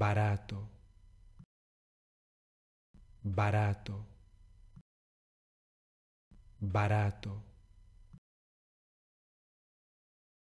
barato, barato, barato.